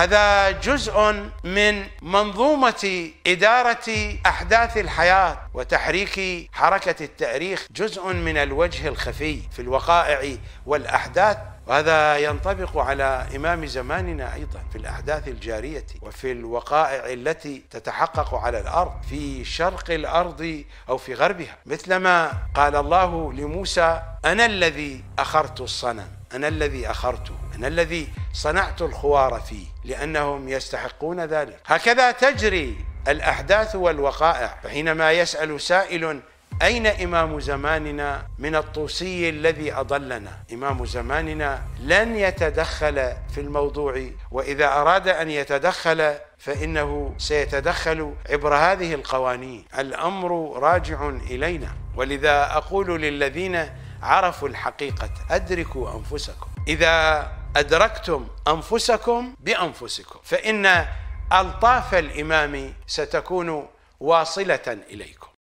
هذا جزء من منظومة إدارة أحداث الحياة وتحريك حركة التاريخ جزء من الوجه الخفي في الوقائع والأحداث وهذا ينطبق على إمام زماننا أيضا في الأحداث الجارية وفي الوقائع التي تتحقق على الأرض في شرق الأرض أو في غربها مثلما قال الله لموسى أنا الذي أخرت الصنم أنا الذي أخرته أنا الذي صنعت الخوار فيه لأنهم يستحقون ذلك هكذا تجري الأحداث والوقائع فحينما يسأل سائل أين إمام زماننا من الطوسي الذي أضلنا إمام زماننا لن يتدخل في الموضوع وإذا أراد أن يتدخل فإنه سيتدخل عبر هذه القوانين الأمر راجع إلينا ولذا أقول للذين عرفوا الحقيقة أدركوا أنفسكم إذا أدركتم أنفسكم بأنفسكم فإن ألطاف الإمام ستكون واصلة إليكم